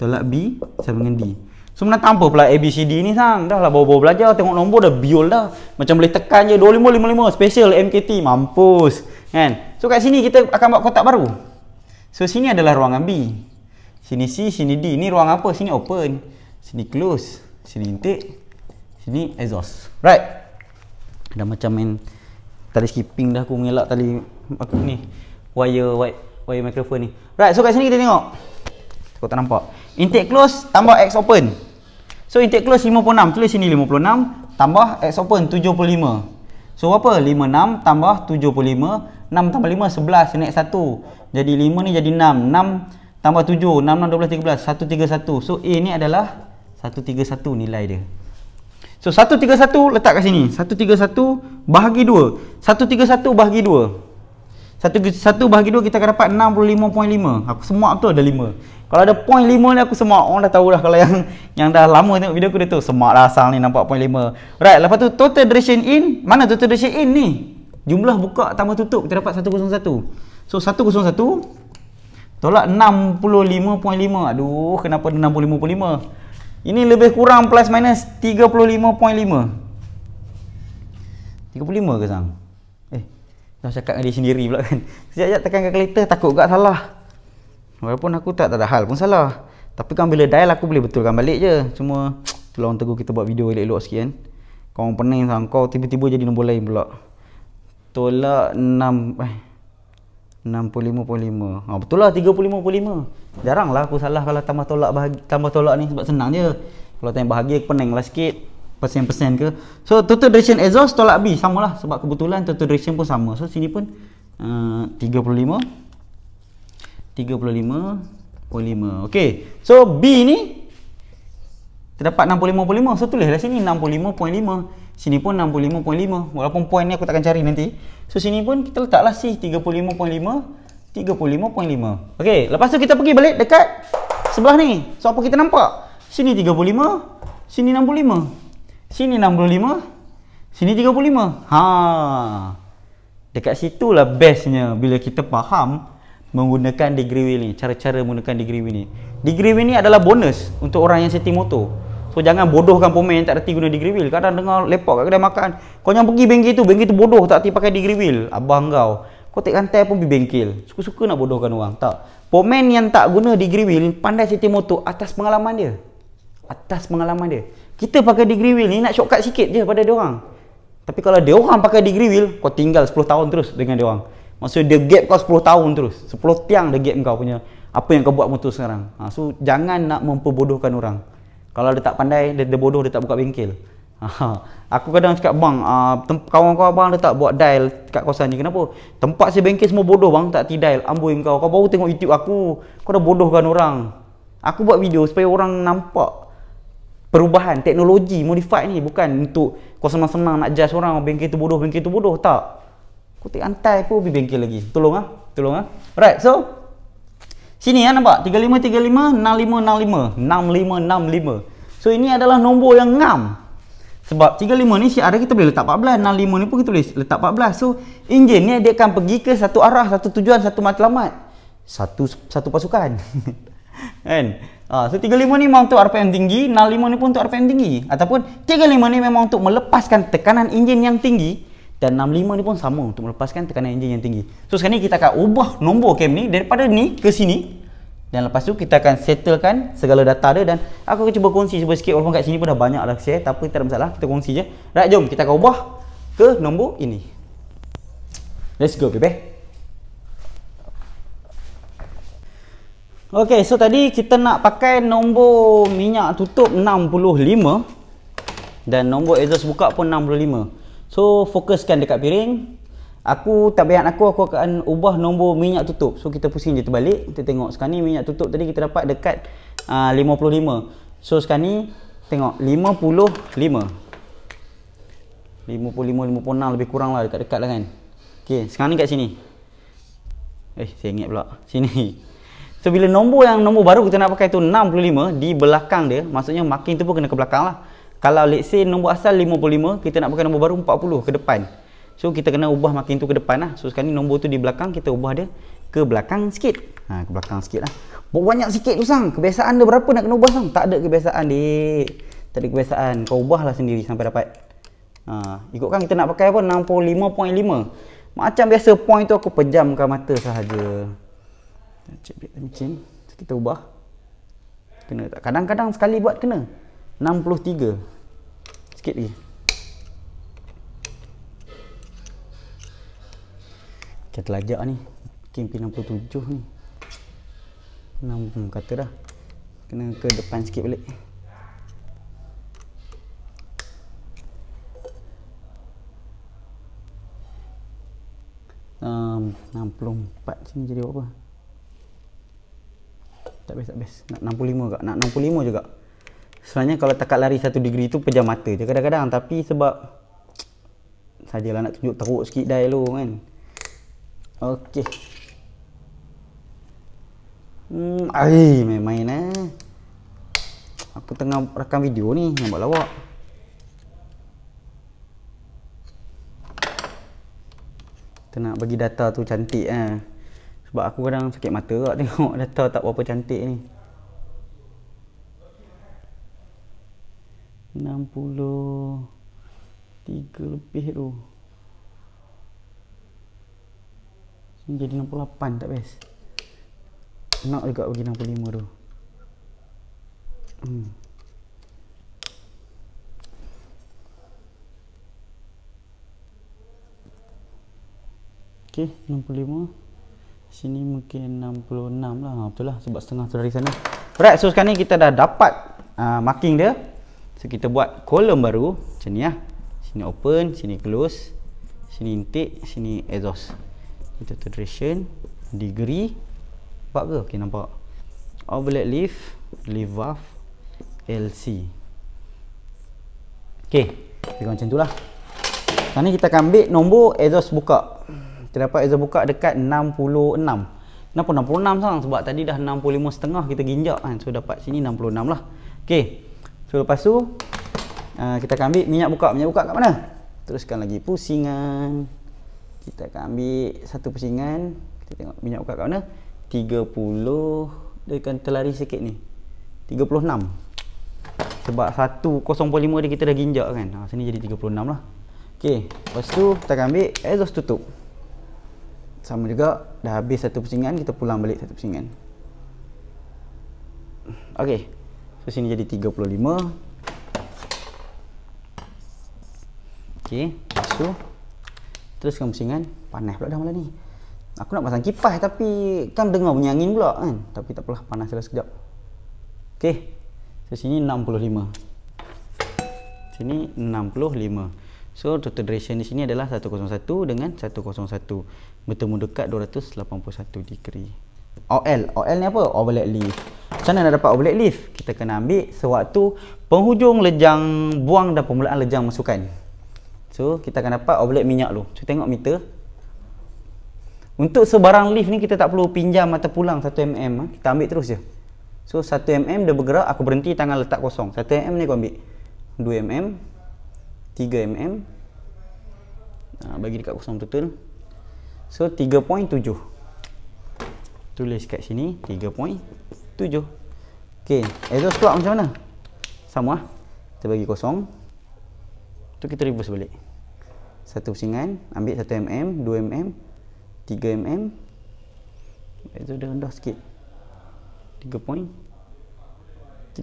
tolak B sama dengan D. So mana tanpa pula ABCD ni sang. Dah lah bawa-bawa belajar. Tengok nombor dah biol dah. Macam boleh tekan je. 25555 special MKT. Mampus. Kan? So kat sini kita akan buat kotak baru. So sini adalah ruangan B. Sini C, sini D. Ni ruang apa? Sini open. Sini close. Sini intake. Sini exhaust. Right. Ada macam main tali skipping dah aku mengelak tali aku ni. Wire wire, wire microphone ni. Right. So kat sini kita tengok. Kau tak nampak. Intake close tambah X open. So intake close 56. Tulis sini 56. Tambah X open 75. So berapa? 56 tambah 75 6 tambah 5, 11. Naik 1. Jadi 5 ni jadi 6. 6 tambah 7. 6, 6, 12, 13. 1, 3, 1. So A ni adalah 1, 3, 1 nilai dia. So 1, 3, 1 letak kat sini. 1, 3, 1 bahagi 2. 1, 3, 1 bahagi 2. 1, 1 bahagi 2 kita akan dapat 65.5. Aku semua tu ada 5. Kalau ada 0.5 ni aku semua Orang dah tahu lah. kalau yang yang dah lama tengok video aku dia tu. Semak lah asal ni nampak 0.5. Right, lepas tu total duration in. Mana total duration in ni? jumlah buka tambah tutup kita dapat 101 so 101 tolak 65.5 aduh kenapa 65.5 ini lebih kurang plus minus 35.5 35 ke sang eh dah cakap dengan dia sendiri pula kan sekejap-sekejap tekan kalkulator takut juga salah walaupun aku tak, tak ada hal pun salah tapi kan bila dial aku boleh betulkan balik je cuma tolong *tsk* teguh kita buat video elok-elok sikit kan kau orang pening sang kau tiba-tiba jadi nombor lain pula tolak 6 eh 65.5. Ha betul lah 35.5. Jaranglah aku salah kalau tambah tolak bahagi, tambah tolak ni sebab senang je. Kalau tambah bahagia aku peninglah sikit persen-persen ke. So total duration exhaust tolak B samalah sebab kebetulan total duration pun sama. So sini pun uh, 35 35.5. Okey. So B ni terdapat 65.5. So tulislah sini 65.5 sini pun 65.5 walaupun point ni aku takkan cari nanti so sini pun kita letaklah C 35.5 35.5 ok lepas tu kita pergi balik dekat sebelah ni so apa kita nampak sini 35 sini 65 sini 65 sini 35 ha dekat situ lah bestnya bila kita faham menggunakan degree wheel ni cara-cara menggunakan degree wheel ni degree wheel ni adalah bonus untuk orang yang setting motor So jangan bodohkan pemain yang tak reti guna degree wheel. Kadang dengar lepak kat kedai makan. Kau jangan pergi bengkel tu. Bengkel tu bodoh tak reti pakai degree wheel. Abang kau. Kau tak rantai pun pergi bengkel. Suka-suka nak bodohkan orang. Tak. Pemain yang tak guna degree wheel pandai setiap motor atas pengalaman dia. Atas pengalaman dia. Kita pakai degree wheel ni nak shortcut sikit je pada dia orang. Tapi kalau dia orang pakai degree wheel, kau tinggal 10 tahun terus dengan dia orang. Maksudnya dia gap kau 10 tahun terus. 10 tiang dia gap kau punya apa yang kau buat motor sekarang. Ha, so jangan nak memperbodohkan orang. Kalau dia tak pandai, dia, dia bodoh, dia tak buka bengkel. aku kadang cakap, bang, uh, kawan kau abang dia tak buat dial kat kawasan ni. Kenapa? Tempat si bengkel semua bodoh bang, tak ti dial. Amboi kau, kau baru tengok YouTube aku. Kau dah bodohkan orang. Aku buat video supaya orang nampak perubahan teknologi modified ni bukan untuk kau senang-senang nak judge orang bengkel tu bodoh bengkel tu bodoh tak Kau tak antai aku pergi bengkel lagi tolong ah tolong ah right so Sini ya nampak 3535 6565 6565. 6565. So ini adalah nombor yang ngam. Sebab 35 ni si ada kita boleh letak 14, 65 ni pun kita boleh letak 14. So enjin ni dia akan pergi ke satu arah, satu tujuan, satu matlamat. Satu satu pasukan. *laughs* kan? Ha, so 35 ni memang untuk RPM tinggi, 65 ni pun untuk RPM tinggi ataupun 35 ni memang untuk melepaskan tekanan enjin yang tinggi dan 65 ni pun sama untuk melepaskan tekanan enjin yang tinggi. So sekarang ni kita akan ubah nombor cam ni daripada ni ke sini. Dan lepas tu kita akan settlekan segala data dia dan aku akan cuba kongsi cuba sikit walaupun kat sini pun dah banyak dah share tapi tak ada masalah kita kongsi je. Right jom kita akan ubah ke nombor ini. Let's go bebe. Okay so tadi kita nak pakai nombor minyak tutup 65 dan nombor exhaust buka pun 65. So fokuskan dekat piring Aku tak bayang aku aku akan ubah nombor minyak tutup So kita pusing je terbalik Kita tengok sekarang ni minyak tutup tadi kita dapat dekat ah, uh, 55 So sekarang ni tengok 55 55, 56 lebih kurang lah dekat-dekat lah kan Okay sekarang ni kat sini Eh saya ingat pula Sini *laughs* So bila nombor yang nombor baru kita nak pakai tu 65 Di belakang dia maksudnya marking tu pun kena ke belakang lah kalau let's say nombor asal 55 kita nak pakai nombor baru 40 ke depan so kita kena ubah makin tu ke depan lah so sekarang ni nombor tu di belakang kita ubah dia ke belakang sikit ha, ke belakang sikit lah buat banyak sikit tu sang kebiasaan dia berapa nak kena ubah sang tak ada kebiasaan dek tak ada kebiasaan kau ubah lah sendiri sampai dapat ha, ikutkan kita nak pakai apa 65.5 macam biasa point tu aku pejamkan mata sahaja macam macam kita ubah kena tak kadang-kadang sekali buat kena 63 sikit lagi macam telajak ni mungkin pergi 67 ni 6 kata dah kena ke depan sikit balik um, 64 sini jadi apa tak best tak best nak 65 juga nak 65 juga sebenarnya kalau tekak lari satu degree tu pejam mata je kadang-kadang tapi sebab sajalah nak tunjuk teruk sikit dah elok kan Okey. Hmm, ai main-main eh. Aku tengah rakam video ni, nampak lawak. Kita nak bagi data tu cantik eh. Sebab aku kadang sakit mata kat tengok *laughs* data tak berapa cantik ni. Eh. 63 lebih tu jadi 68 tak best nak juga bagi 65 tu hmm. ok 65 sini mungkin 66 lah ha, betul lah sebab setengah tu dari sana right so sekarang ni kita dah dapat uh, marking dia So kita buat kolom baru macam ni lah. Sini open, sini close, sini intake, sini exhaust. Kita tu duration, degree. Nampak ke? Okey nampak. Oblet lift, lift valve, LC. Okey, kita macam tu lah. Sekarang ni kita akan ambil nombor exhaust buka. Kita dapat exhaust buka dekat 66. Kenapa 66 sang? Sebab tadi dah 65 setengah kita ginjak kan. So dapat sini 66 lah. Okay. So lepas tu ah, kita akan ambil minyak buka. Minyak buka kat mana? Teruskan lagi pusingan. Kita akan ambil satu pusingan. Kita tengok minyak buka kat mana? 30 dia akan terlari sikit ni. 36. Sebab 105 dia kita dah ginjak kan. Ha sini jadi 36 lah. Okay, lepas tu kita akan ambil exhaust tutup. Sama juga dah habis satu pusingan kita pulang balik satu pusingan. Okay. So sini jadi 35. Okey, so teruskan pusingan. Panas pula dah malam ni. Aku nak pasang kipas tapi kan dengar bunyi angin pula kan. Tapi tak apalah, panas selesai sekejap. Okey. So sini 65. Sini 65. So total duration di sini adalah 101 dengan 101. Bertemu dekat 281 degree. OL OL ni apa? Overlap lift. Macam mana nak dapat overlap lift, Kita kena ambil sewaktu penghujung lejang buang dan permulaan lejang masukan So kita akan dapat overlap minyak tu So tengok meter Untuk sebarang lift ni kita tak perlu pinjam atau pulang 1mm ha, Kita ambil terus je So 1mm dia bergerak aku berhenti tangan letak kosong 1mm ni aku ambil 2mm 3mm ha, Bagi dekat kosong total So 3.7 tulis kat sini 3.7 ok exhaust plug macam mana sama lah kita bagi kosong tu kita reverse balik satu pusingan ambil 1mm 2mm 3mm Itu dah rendah sikit 3.3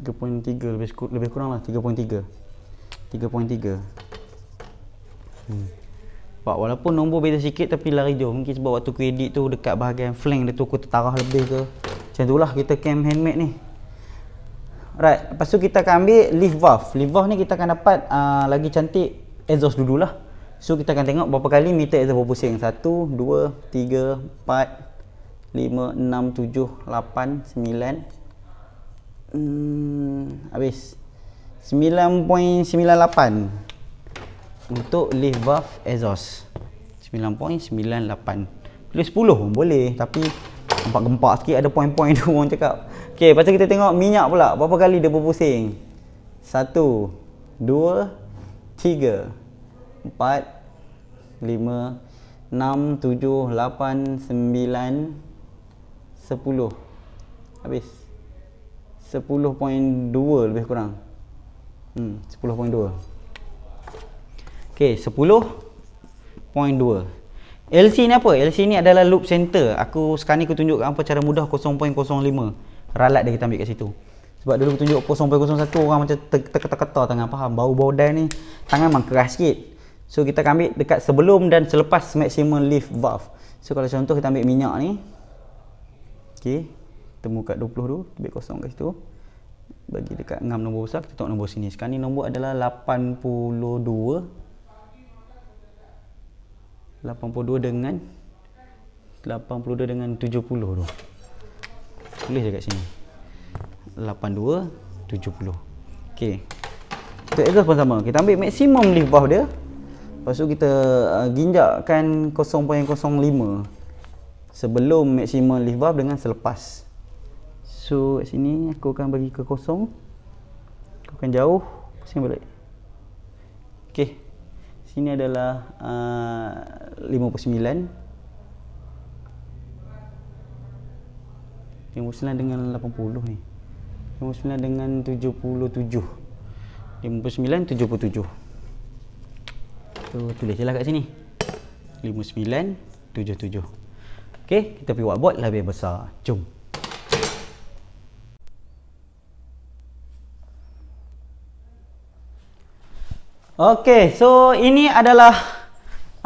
lebih, lebih kurang lah 3.3 3.3 hmm sebab walaupun nombor beda sikit tapi lari jauh Mungkin sebab waktu kredit tu dekat bahagian flank dia tu aku tertarah lebih ke Macam tu lah kita cam handmade ni Alright, lepas tu kita akan ambil lift valve Lift valve ni kita akan dapat uh, lagi cantik exhaust lah. So kita akan tengok berapa kali meter exhaust berapa pusing 1, 2, 3, 4, tujuh, lapan, sembilan, 8, hmm, sembilan hmm, sembilan lapan untuk lift valve exhaust 9.98 Boleh 10 pun boleh tapi gempak-gempak sikit ada poin-poin *laughs* tu orang cakap ok lepas kita tengok minyak pula berapa kali dia berpusing 1 2 3 4 5 6 7 8 9 sepuluh habis sepuluh dua lebih kurang hmm, sepuluh dua. Okey, 10.2. LC ni apa? LC ni adalah loop center. Aku sekarang ni aku tunjukkan apa cara mudah 0.05. Ralat dia kita ambil kat situ. Sebab dulu aku tunjuk 0.01 orang macam terketa-keta tangan faham. Bau-bau dan ni tangan memang keras sikit. So kita akan ambil dekat sebelum dan selepas maximum lift valve. So kalau contoh kita ambil minyak ni. Okey. Temu kat 20 tu, ambil kosong kat situ. Bagi dekat 6 nombor besar, kita tengok nombor sini. Sekarang ni nombor adalah 82. 82 dengan 82 dengan 70 tu tulis je kat sini 82 70 ok kita address pun sama kita ambil maksimum lift bawah dia lepas tu kita uh, ginjakkan 0.05 sebelum maksimum lift buff dengan selepas so kat sini aku akan bagi ke kosong aku akan jauh pusing balik sini adalah uh, 59 59 dengan 80 ni 59 dengan 77 59 77 tu tulis je lah kat sini 59 77 ok kita pergi buat lebih lah besar jom Okay, so ini adalah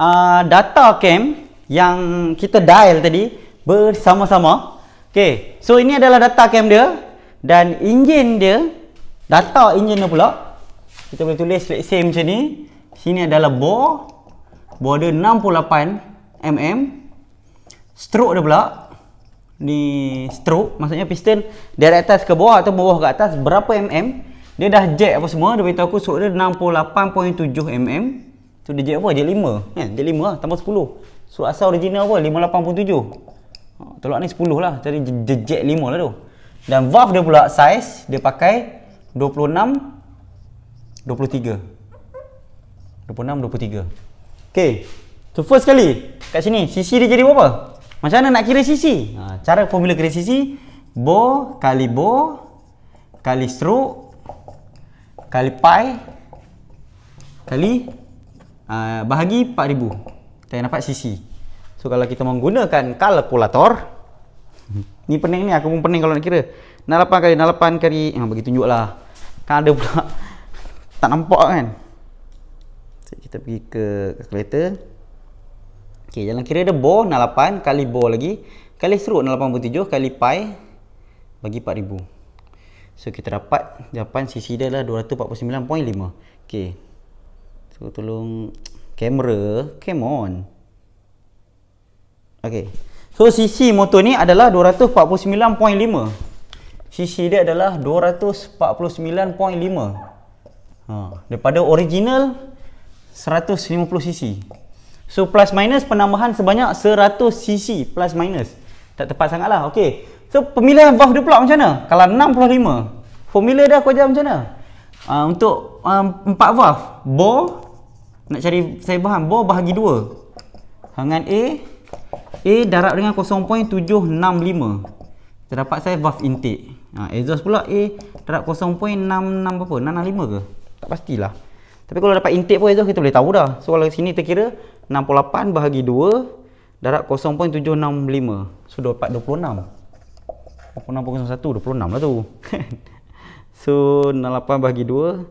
uh, data cam yang kita dial tadi bersama-sama. Okay, so ini adalah data cam dia dan engine dia, data engine dia pula. Kita boleh tulis let's same macam ni. Sini adalah bore. Bore dia 68 mm. Stroke dia pula ni stroke maksudnya piston dari atas ke bawah atau bawah ke atas berapa mm dia dah jack apa semua, dia beritahu aku suruh dia 68.7 mm Tu so, dia jack apa? Jack 5 kan? Yeah, jack 5 lah, tambah 10 Surat asal original apa? 58.7 ha, Tolak ni 10 lah, jadi dia jack 5 lah tu Dan valve dia pula size, dia pakai 26 23 26, 23 Okay So first sekali, kat sini, CC dia jadi apa? Macam mana nak kira CC? Ha, cara formula kira CC Bore kali bore Kali stroke kali pi kali uh, bahagi 4000 kita dapat cc so kalau kita menggunakan kalkulator *laughs* ni pening ni aku pun pening kalau nak kira 68 kali 68 kali ha eh, bagi lah. kan ada pula *laughs* tak nampak kan so, kita pergi ke kalkulator Okey, jalan kira dia bo 68 kali bo lagi kali serut 87 kali pi bagi 4000 So kita dapat jawapan sisi dia lah 249.5 Okay So tolong kamera Come on Okay So sisi motor ni adalah 249.5 Sisi dia adalah 249.5 ha, Daripada original 150 sisi. So plus minus penambahan sebanyak 100cc plus minus Tak tepat sangat lah Okay So pemilihan valve dia pula macam mana? Kalau 65, formula dia aku ajar macam mana? Uh, untuk um, 4 valve, bore nak cari saya bahan bore bahagi 2. Hangan A A darab dengan 0.765. Kita dapat saya valve intake. Uh, exhaust pula A darab 0.66 berapa? 665 ke? Tak pastilah. Tapi kalau dapat intake pun exhaust kita boleh tahu dah. So kalau sini kita kira 68 bahagi 2 darab 0.765. So dapat 26. 0.01 26 lah tu *laughs* so 68 bahagi 2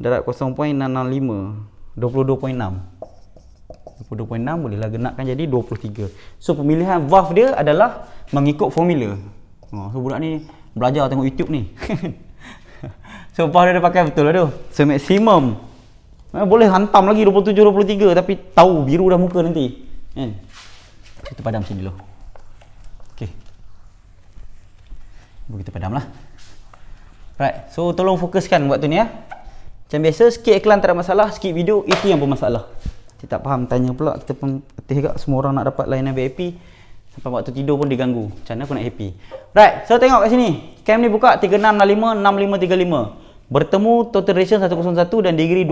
darat 0.665 22.6 22.6 bolehlah genapkan jadi 23 so pemilihan valve dia adalah mengikut formula ha, so budak ni belajar tengok youtube ni *laughs* so valve dia, dia pakai betul lah tu so maksimum eh, boleh hantam lagi 27-23 tapi tahu biru dah muka nanti kan kita padam sini dulu begitu kita padam lah Right, so tolong fokuskan waktu ni ya. Macam biasa, skip iklan tak ada masalah Skip video, itu yang bermasalah Kita tak faham, tanya pula Kita pun ketih kat semua orang nak dapat layanan VIP Sampai waktu tidur pun diganggu Macam mana aku nak happy Right, so tengok kat sini Cam ni buka 36656535 bertemu total ratio 101 dan degree 281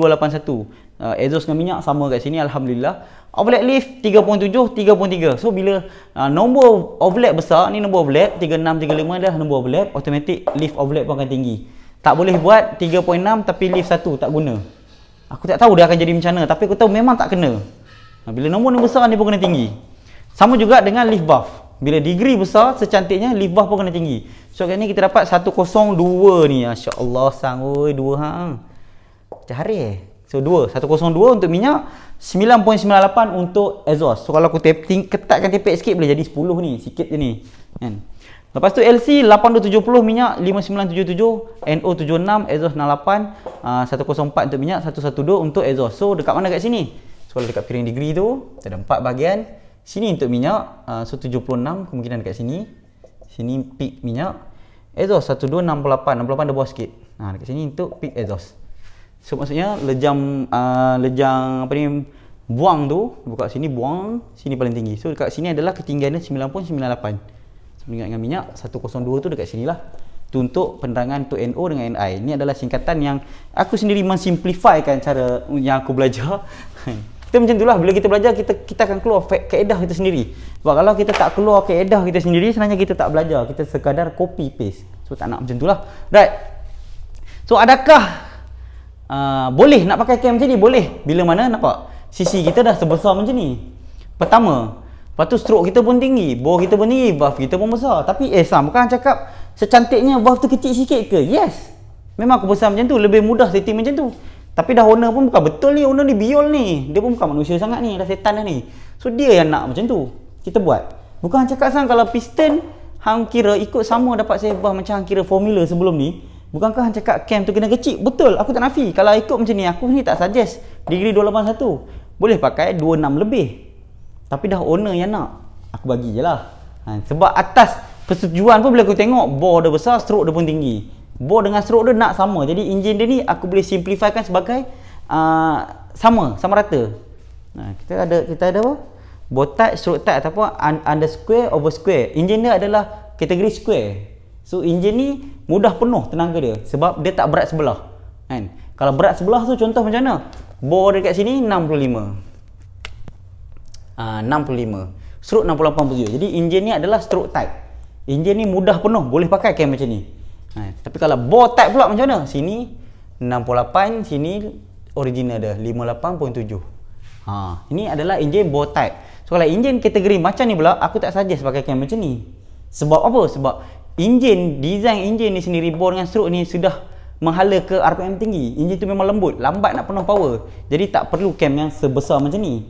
uh, exhaust dengan minyak sama kat sini Alhamdulillah overlap lift 3.7 3.3 so bila uh, nombor overlap besar ni nombor overlap 3.6 3.5 dah nombor overlap automatic lift overlap pun akan tinggi tak boleh buat 3.6 tapi lift 1 tak guna aku tak tahu dia akan jadi macam mana tapi aku tahu memang tak kena bila nombor ni besar ni pun kena tinggi sama juga dengan lift buff bila degree besar, secantiknya libah pun kena tinggi. So, kat ni kita dapat 102 ni. Masya Allah, sang. Oi, dua hang. Macam hari eh. So, dua. 102 untuk minyak. 9.98 untuk exhaust. So, kalau aku tep ketatkan tepek sikit, boleh jadi 10 ni. Sikit je ni. Kan? Lepas tu LC 8270 minyak 5977 NO76 exhaust 68 uh, 104 untuk minyak 112 untuk exhaust. So dekat mana kat sini? So kalau dekat piring degree tu, ada empat bahagian. Sini untuk minyak, uh, so 76 kemungkinan dekat sini. Sini peak minyak. Exhaust 1268, 68 dia bawah sikit. Ha, dekat sini untuk peak exhaust. So maksudnya lejam uh, ah, lejam apa ni buang tu buka sini buang sini paling tinggi. So dekat sini adalah ketinggian dia 9.98. So, dengan dengan minyak 102 tu dekat sinilah. Tu untuk penerangan untuk NO dengan NI. Ini adalah singkatan yang aku sendiri mensimplifikan cara yang aku belajar. *laughs* Kita macam itulah bila kita belajar kita kita akan keluar fa- kaedah kita sendiri. Sebab kalau kita tak keluar kaedah kita sendiri sebenarnya kita tak belajar. Kita sekadar copy paste. So tak nak macam itulah. Right. So adakah uh, boleh nak pakai cam macam ni? Boleh. Bila mana nampak? Sisi kita dah sebesar macam ni. Pertama, lepas tu stroke kita pun tinggi, bore kita pun tinggi, buff kita pun besar. Tapi eh Sam, bukan cakap secantiknya buff tu kecil sikit ke? Yes. Memang aku besar macam tu. Lebih mudah setting macam tu. Tapi dah owner pun bukan betul ni, owner ni biol ni. Dia pun bukan manusia sangat ni, dah setan dah ni. So dia yang nak macam tu. Kita buat. Bukan hang cakap sang kalau piston hang kira ikut sama dapat sebah macam hang kira formula sebelum ni, bukankah hang cakap cam tu kena kecil? Betul, aku tak nafi. Kalau ikut macam ni, aku ni tak suggest degree 281. Boleh pakai 26 lebih. Tapi dah owner yang nak. Aku bagi je lah. Ha, sebab atas persetujuan pun bila aku tengok, bore dia besar, stroke dia pun tinggi bor dengan stroke dia nak sama jadi enjin dia ni aku boleh simplifikan sebagai uh, sama sama rata nah, kita ada kita ada apa bor tight stroke tight ataupun under square over square enjin dia adalah kategori square so enjin ni mudah penuh tenaga dia sebab dia tak berat sebelah kan kalau berat sebelah tu contoh macam mana bor dekat sini 65 uh, 65 stroke 68 jadi enjin ni adalah stroke type. enjin ni mudah penuh boleh pakai kan macam ni tapi kalau bore type pula macam mana? Sini 68, sini original dia 58.7. Ha, ini adalah enjin bore type. So kalau enjin kategori macam ni pula, aku tak suggest pakai cam macam ni. Sebab apa? Sebab enjin, design enjin ni sendiri bore dengan stroke ni sudah menghala ke RPM tinggi. Enjin tu memang lembut, lambat nak penuh power. Jadi tak perlu cam yang sebesar macam ni.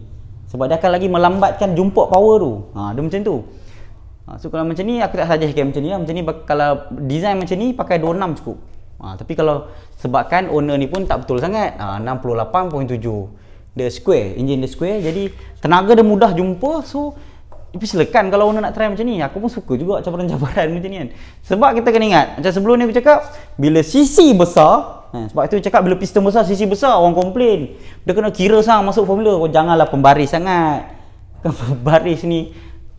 Sebab dia akan lagi melambatkan jumpa power tu. Ha, dia macam tu. Ha, so kalau macam ni aku tak suggest macam ni lah. Macam ni kalau design macam ni pakai 26 cukup. Ha, tapi kalau sebabkan owner ni pun tak betul sangat. Ha, 68.7 the square, engine the square. Jadi tenaga dia mudah jumpa. So tapi silakan kalau owner nak try macam ni. Aku pun suka juga cabaran-cabaran *laughs* macam ni kan. Sebab kita kena ingat macam sebelum ni aku cakap bila CC besar Ha, sebab itu cakap bila piston besar, sisi besar, orang komplain. Dia kena kira sang masuk formula. Oh, janganlah pembaris sangat. Kan *laughs* pembaris ni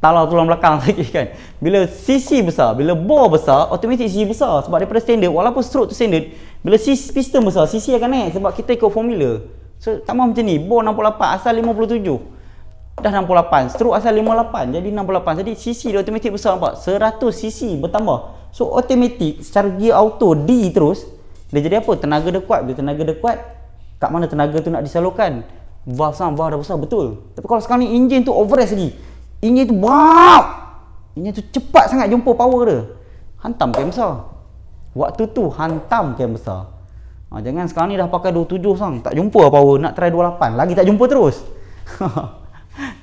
talah tulang belakang *laughs* lagi kan bila CC besar bila bore besar automatic CC besar sebab daripada standard walaupun stroke tu standard bila CC piston besar CC akan naik sebab kita ikut formula so tak mahu macam ni bore 68 asal 57 dah 68 stroke asal 58 jadi 68 jadi CC dia automatic besar nampak 100 CC bertambah so automatic secara gear auto D terus dia jadi apa tenaga dia kuat bila tenaga dia kuat kat mana tenaga tu nak disalurkan valve sama valve dah besar betul tapi kalau sekarang ni enjin tu overrest lagi Engine tu wow, Engine tu cepat sangat jumpa power dia. Hantam kem besar. Waktu tu hantam kem besar. Ha, jangan sekarang ni dah pakai 27 sang, tak jumpa power, nak try 28, lagi tak jumpa terus. *laughs*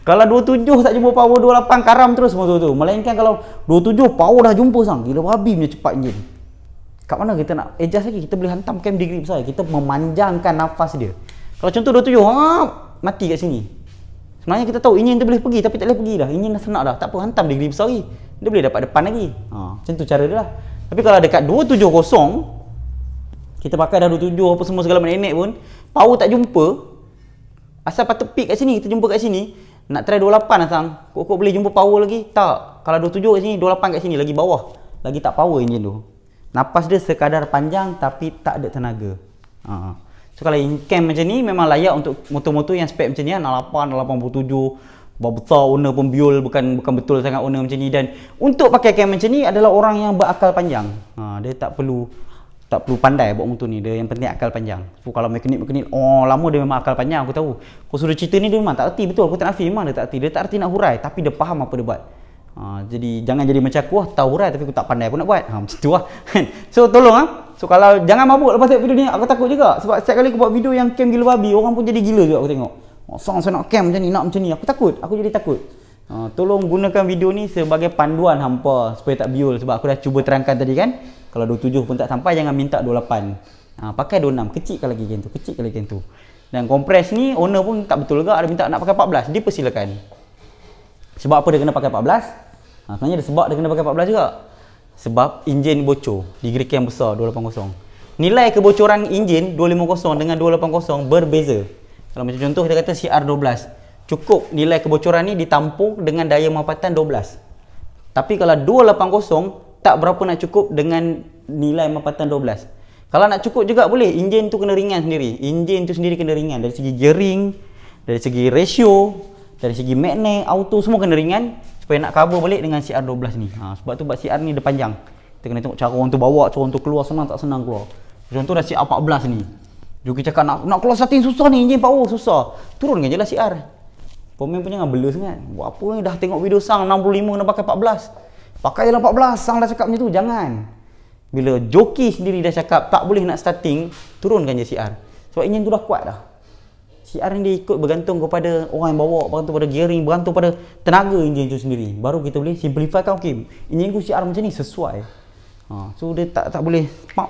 kalau 27 tak jumpa power 28 karam terus motor tu. Melainkan kalau 27 power dah jumpa sang, gila babi punya cepat engine. Kat mana kita nak adjust lagi? Kita boleh hantam cam degree besar. Kita memanjangkan nafas dia. Kalau contoh 27, ha, mati kat sini. Sebenarnya kita tahu ingin tu boleh pergi tapi tak boleh pergi dah. Ingin dah senak dah. Tak apa hantam degree besar lagi. Dia boleh dapat depan lagi. Ha, macam tu cara dia lah. Tapi kalau dekat 270 kita pakai dah 27 apa semua segala macam nenek pun power tak jumpa asal patut peak kat sini kita jumpa kat sini nak try 28 asang kok-kok boleh jumpa power lagi tak kalau 27 kat sini 28 kat sini lagi bawah lagi tak power engine tu Napas dia sekadar panjang tapi tak ada tenaga ha. So kalau in-cam macam ni memang layak untuk motor-motor yang spek macam ni lah 68, 87 Buat besar owner pun biul bukan bukan betul sangat owner macam ni dan untuk pakai cam macam ni adalah orang yang berakal panjang. Ha, dia tak perlu tak perlu pandai buat motor ni. Dia yang penting akal panjang. So, kalau mekanik mekanik oh lama dia memang akal panjang aku tahu. Kau suruh cerita ni dia memang tak erti betul. Aku tak nafi memang dia tak erti. Dia tak erti nak hurai tapi dia faham apa dia buat. Ha, jadi jangan jadi macam aku Taurat tapi aku tak pandai pun nak buat ha, Macam tu lah kan. So tolong lah So kalau jangan mabuk lepas tengok video ni Aku takut juga Sebab setiap kali aku buat video yang camp gila babi Orang pun jadi gila juga aku tengok oh, Sang saya nak camp macam ni nak macam ni Aku takut Aku jadi takut ha, Tolong gunakan video ni sebagai panduan hampa Supaya tak biul Sebab aku dah cuba terangkan tadi kan Kalau 27 pun tak sampai Jangan minta 28 ha, Pakai 26 Kecilkan lagi macam tu Kecilkan lagi macam tu Dan kompres ni owner pun tak betul juga Ada minta nak pakai 14 Dia persilakan sebab apa dia kena pakai 14? Ha, sebenarnya ada sebab dia kena pakai 14 juga. Sebab enjin bocor. Degree cam besar 280. Nilai kebocoran enjin 250 dengan 280 berbeza. Kalau macam contoh kita kata CR12. Cukup nilai kebocoran ni ditampung dengan daya mampatan 12. Tapi kalau 280 tak berapa nak cukup dengan nilai mampatan 12. Kalau nak cukup juga boleh. Enjin tu kena ringan sendiri. Enjin tu sendiri kena ringan. Dari segi gearing, dari segi ratio, dari segi magnet, auto semua kena ringan supaya nak cover balik dengan CR12 ni ha, sebab tu buat CR ni dia panjang kita kena tengok cara orang tu bawa, cara orang tu keluar senang tak senang keluar contoh dah CR14 ni Juki cakap nak, nak keluar satin susah ni, enjin power susah Turun kan je lah CR Pemain punya jangan blur sangat buat apa ni dah tengok video sang 65 nak pakai 14 pakai je 14, lah sang dah cakap macam tu, jangan bila joki sendiri dah cakap tak boleh nak starting turunkan je CR sebab enjin tu dah kuat dah CRM dia ikut bergantung kepada orang yang bawa, bergantung pada gearing, bergantung pada tenaga enjin tu sendiri. Baru kita boleh simplify kan okey. Enjin aku CRM macam ni sesuai. Ha, so dia tak tak boleh pop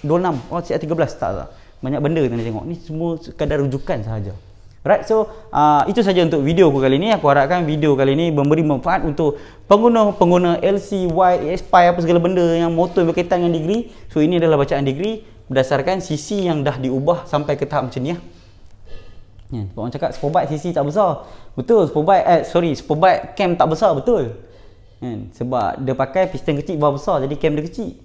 26, oh CR 13 tak tak. Banyak benda kita nak tengok. Ni semua sekadar rujukan sahaja. Right, so uh, itu saja untuk video aku kali ini. Aku harapkan video kali ini memberi manfaat untuk pengguna-pengguna LCY, ESPY, apa segala benda yang motor berkaitan dengan degree. So, ini adalah bacaan degree berdasarkan sisi yang dah diubah sampai ke tahap macam ni. Ya. Ya, sebab orang cakap Superbike CC tak besar. Betul, Superbike eh sorry, Superbike cam tak besar betul. Kan? Sebab dia pakai piston kecil bawah besar jadi cam dia kecil.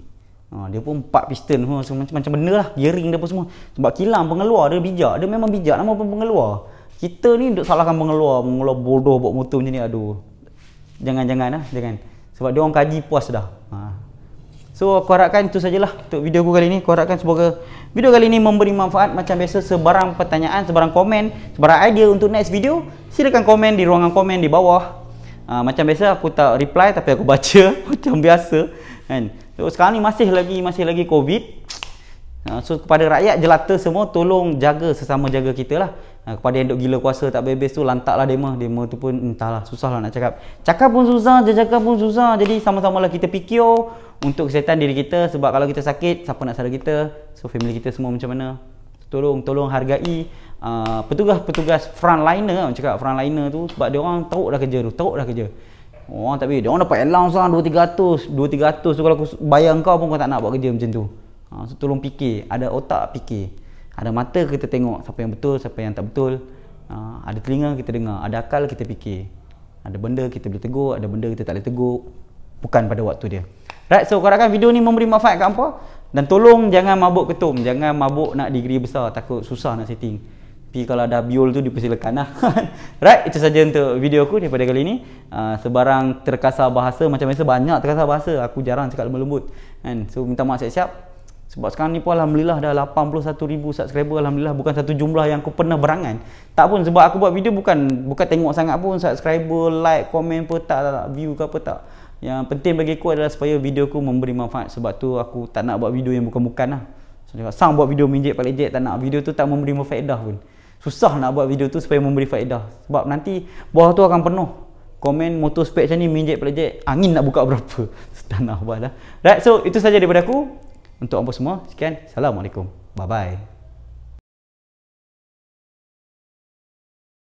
Ha, dia pun empat piston ha, semua macam, macam benda lah gearing dia pun semua sebab kilang pengeluar dia bijak dia memang bijak nama pun pengeluar kita ni duk salahkan pengeluar pengeluar bodoh buat motor macam ni aduh jangan-jangan lah jangan sebab dia orang kaji puas dah ha. So aku harapkan itu sajalah untuk video aku kali ini. Aku harapkan semoga video kali ini memberi manfaat macam biasa sebarang pertanyaan, sebarang komen, sebarang idea untuk next video, silakan komen di ruangan komen di bawah. Uh, macam biasa aku tak reply tapi aku baca *laughs* macam biasa kan. So sekarang ni masih lagi masih lagi COVID. Uh, so kepada rakyat jelata semua tolong jaga sesama jaga kita lah. Ha, kepada yang duk gila kuasa tak bebes tu lantaklah demo demo tu pun hmm, entahlah susahlah nak cakap cakap pun susah je cakap pun susah jadi sama-sama lah kita fikir untuk kesihatan diri kita sebab kalau kita sakit siapa nak salah kita so family kita semua macam mana tolong tolong hargai uh, petugas-petugas frontliner macam cakap frontliner tu sebab dia orang teruk dah kerja tu teruk dah kerja orang tak boleh dia orang dapat allowance lah 2300 2300 tu kalau aku bayar kau pun kau tak nak buat kerja macam tu uh, so tolong fikir ada otak fikir ada mata kita tengok siapa yang betul, siapa yang tak betul. Ha, ada telinga kita dengar, ada akal kita fikir. Ada benda kita boleh tegur, ada benda kita tak boleh tegur. Bukan pada waktu dia. Right, so korang kan video ni memberi manfaat kat apa? Dan tolong jangan mabuk ketum. Jangan mabuk nak degree besar. Takut susah nak setting. Tapi kalau ada biol tu dipersilakan lah. *laughs* right, itu saja untuk video aku daripada kali ni. Uh, ah, sebarang terkasar bahasa. Macam biasa banyak terkasar bahasa. Aku jarang cakap lembut-lembut. And so minta maaf siap-siap sebab sekarang ni pun Alhamdulillah dah 81,000 subscriber Alhamdulillah bukan satu jumlah yang aku pernah berangan tak pun sebab aku buat video bukan bukan tengok sangat pun subscriber, like, komen pun tak, tak, tak view ke apa tak yang penting bagi aku adalah supaya video aku memberi manfaat sebab tu aku tak nak buat video yang bukan-bukan lah so, sang buat video minjek pakai jet tak nak video tu tak memberi manfaat pun susah nak buat video tu supaya memberi faedah sebab nanti bawah tu akan penuh komen motor spek macam ni minjek pelajek angin nak buka berapa *laughs* tak nak buat lah right so itu saja daripada aku untuk apa semua sekian assalamualaikum bye bye